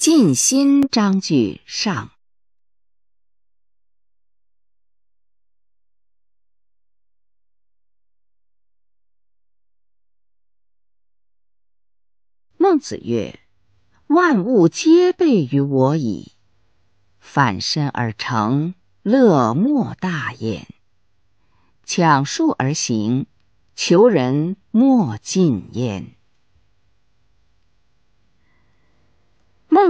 尽心章句上。孟子曰：“万物皆备于我矣，反身而成，乐莫大焉；强恕而行，求人莫近焉。”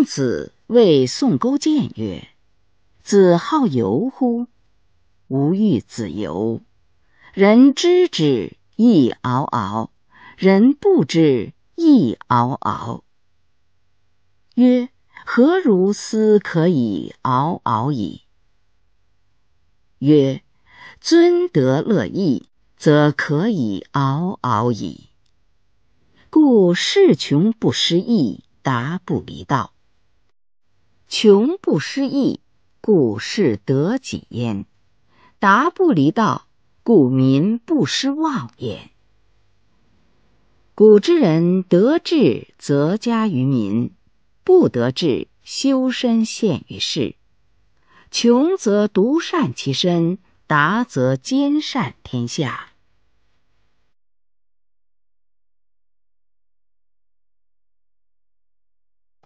孟子谓宋勾践曰：“子好游乎？吾欲子游。人知之，亦嗷嗷；人不知，亦嗷嗷。”曰：“何如斯可以嗷嗷矣？”曰：“尊德乐义，则可以嗷嗷矣。故事穷不失义，达不离道。”穷不失义，故士得己焉；达不离道，故民不失望焉。古之人，得志则加于民，不得志修身陷于世。穷则独善其身，达则兼善天下。